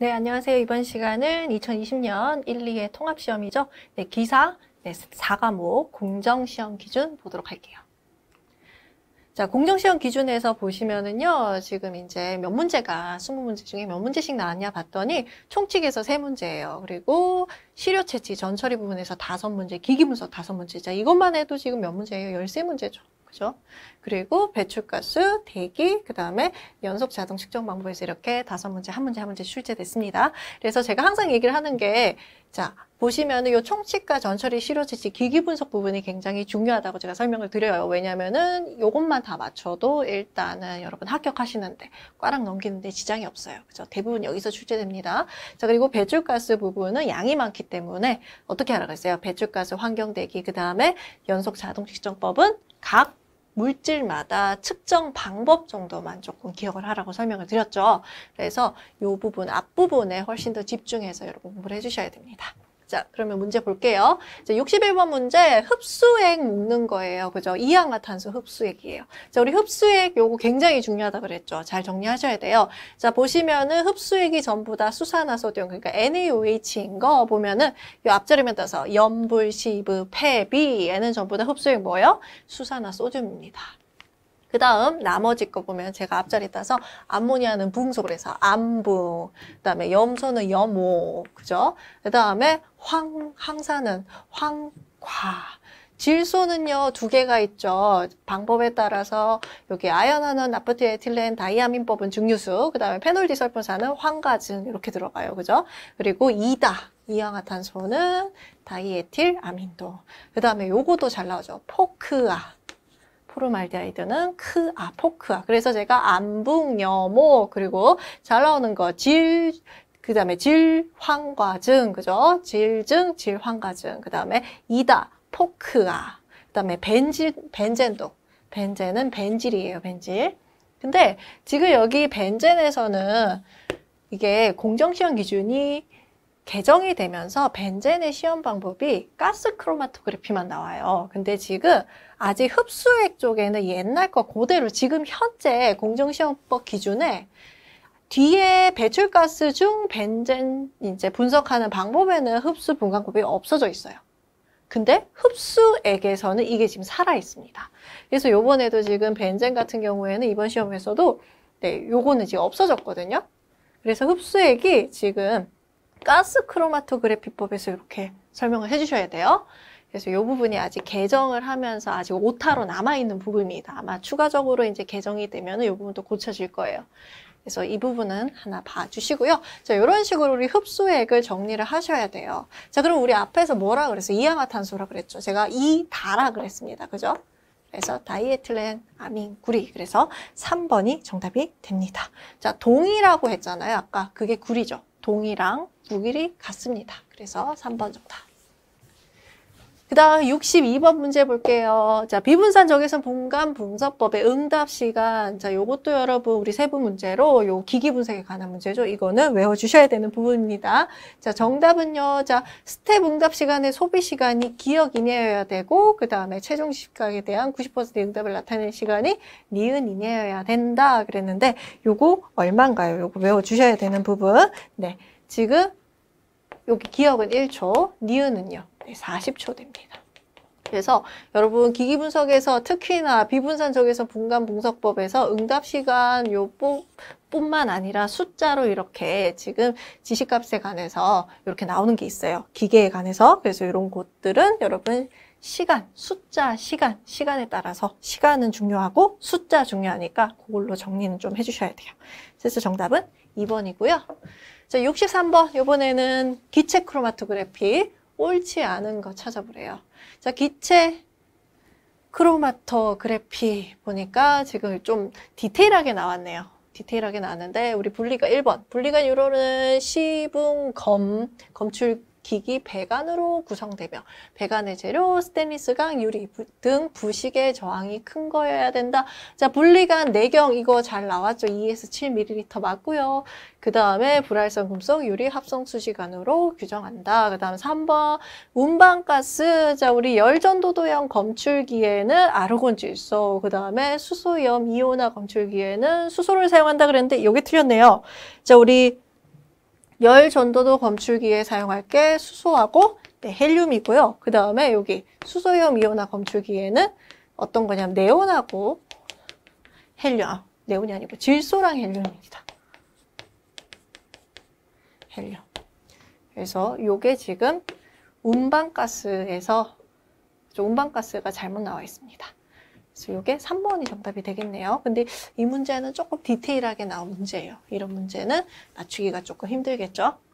네, 안녕하세요. 이번 시간은 2020년 1, 2의 통합시험이죠. 네, 기사 네, 4과목 공정시험 기준 보도록 할게요. 자, 공정시험 기준에서 보시면은요, 지금 이제 몇 문제가, 20문제 중에 몇 문제씩 나왔냐 봤더니, 총칙에서 3문제예요. 그리고 시료 채취, 전처리 부분에서 5문제, 기기분석 5문제. 자, 이것만 해도 지금 몇 문제예요? 13문제죠. 그죠? 그리고 배출가스, 대기, 그 다음에 연속 자동 측정 방법에서 이렇게 다섯 문제, 한 문제, 한 문제 출제됐습니다. 그래서 제가 항상 얘기를 하는 게, 자, 보시면은 요 총칙과 전처리 실효지치 기기 분석 부분이 굉장히 중요하다고 제가 설명을 드려요. 왜냐면은 요것만 다 맞춰도 일단은 여러분 합격하시는데 꽈락 넘기는데 지장이 없어요. 그죠? 대부분 여기서 출제됩니다. 자, 그리고 배출가스 부분은 양이 많기 때문에 어떻게 알아가세요? 배출가스 환경 대기 그다음에 연속 자동 측정법은 각 물질마다 측정 방법 정도만 조금 기억을 하라고 설명을 드렸죠. 그래서 이 부분 앞부분에 훨씬 더 집중해서 여러분 공부를 해주셔야 됩니다. 자, 그러면 문제 볼게요. 자, 제 61번 문제 흡수액 묶는 거예요. 그죠? 이항화탄소 흡수액이에요. 자, 우리 흡수액 요거 굉장히 중요하다 그랬죠. 잘 정리하셔야 돼요. 자, 보시면은 흡수액이 전부 다수산화소디 그러니까 NaOH인 거 보면은 요앞자리만떠서 염불, 시브, 폐비 얘는 전부 다 흡수액 뭐예요? 수산화소듐입니다. 그 다음 나머지 거 보면 제가 앞자리 따서 암모니아는 붕속을 해서 암붕 그 다음에 염소는 염오 그죠? 그 다음에 황, 항사는 황과 질소는요 두 개가 있죠 방법에 따라서 여기 아연하는아프트에틸렌 다이아민법은 증류수 그 다음에 페놀디설폰산은 황가증 이렇게 들어가요 그죠 그리고 이다 이황화탄소는 다이에틸 아민도 그 다음에 요거도 잘 나오죠 포크아 포르말데하이드는 크아, 포크아. 그래서 제가 안북 여모, 그리고 잘 나오는 거 질, 그 다음에 질황과증 그죠? 질증, 질황과증그 다음에 이다, 포크아. 그 다음에 벤질, 벤젠도. 벤젠은 벤질이에요, 벤질. 근데 지금 여기 벤젠에서는 이게 공정시험 기준이 개정이 되면서 벤젠의 시험 방법이 가스 크로마토그래피만 나와요. 근데 지금 아직 흡수액 쪽에는 옛날 거 그대로 지금 현재 공정시험법 기준에 뒤에 배출가스 중 벤젠 이제 분석하는 방법에는 흡수 분광법이 없어져 있어요. 근데 흡수액에서는 이게 지금 살아 있습니다. 그래서 요번에도 지금 벤젠 같은 경우에는 이번 시험에서도 네, 요거는 지금 없어졌거든요. 그래서 흡수액이 지금 가스 크로마토그래피법에서 이렇게 설명을 해주셔야 돼요. 그래서 이 부분이 아직 개정을 하면서 아직 오타로 남아있는 부분입니다. 아마 추가적으로 이제 개정이 되면 이 부분도 고쳐질 거예요. 그래서 이 부분은 하나 봐주시고요. 자, 이런 식으로 우리 흡수액을 정리를 하셔야 돼요. 자, 그럼 우리 앞에서 뭐라 그랬어? 이아마탄소라 그랬죠. 제가 이다라 그랬습니다. 그죠? 그래서 다이에틀렌 아민 구리 그래서 3번이 정답이 됩니다. 자 동이라고 했잖아요. 아까 그게 구리죠. 동이랑 북일이 같습니다. 그래서 3번 정답. 그 다음 62번 문제 볼게요. 자, 비분산 적외선 분간 분석법의 응답 시간. 자, 요것도 여러분 우리 세부 문제로 요 기기 분석에 관한 문제죠. 이거는 외워주셔야 되는 부분입니다. 자, 정답은요. 자, 스텝 응답 시간의 소비 시간이 기억 이내여야 되고, 그 다음에 최종 시각에 대한 90%의 응답을 나타내는 시간이 니은 이내여야 된다. 그랬는데, 요거 얼만가요? 요거 외워주셔야 되는 부분. 네. 지금 여기 기억은 1초, 니은은요 40초 됩니다. 그래서 여러분 기기 분석에서 특히나 비분산 적외선 분간 분석법에서 응답 시간 요 뿐만 아니라 숫자로 이렇게 지금 지식값에 관해서 이렇게 나오는 게 있어요. 기계에 관해서. 그래서 이런 곳들은 여러분 시간, 숫자, 시간, 시간에 따라서 시간은 중요하고 숫자 중요하니까 그걸로 정리는 좀 해주셔야 돼요. 그래서 정답은 2번이고요. 자, 63번 이번에는 기체 크로마토그래피 옳지 않은 거 찾아보래요. 자, 기체 크로마토그래피 보니까 지금 좀 디테일하게 나왔네요. 디테일하게 나왔는데 우리 분리가 1번, 분리가 유로는 시붕검, 검출 기기 배관으로 구성되며 배관의 재료, 스테인리스 강, 유리 등 부식의 저항이 큰 거여야 된다. 자, 분리관 내경 이거 잘 나왔죠. 2에서 e 7ml 맞고요. 그 다음에 불활성 금속 유리 합성 수시관으로 규정한다. 그 다음 3번 운반가스 자 우리 열전도도형 검출기에는 아르곤 질소 그 다음에 수소염 이온화 검출기에는 수소를 사용한다 그랬는데 여기 틀렸네요. 자 우리 열 전도도 검출기에 사용할 게 수소하고 네, 헬륨이고요. 그 다음에 여기 수소염 이온화 검출기에는 어떤 거냐면 네온하고 헬륨, 아, 네온이 아니고 질소랑 헬륨입니다. 헬륨. 그래서 이게 지금 운반가스에서 운반가스가 잘못 나와 있습니다. 그래서 이게 3번이 정답이 되겠네요. 근데 이 문제는 조금 디테일하게 나온 문제예요. 이런 문제는 맞추기가 조금 힘들겠죠.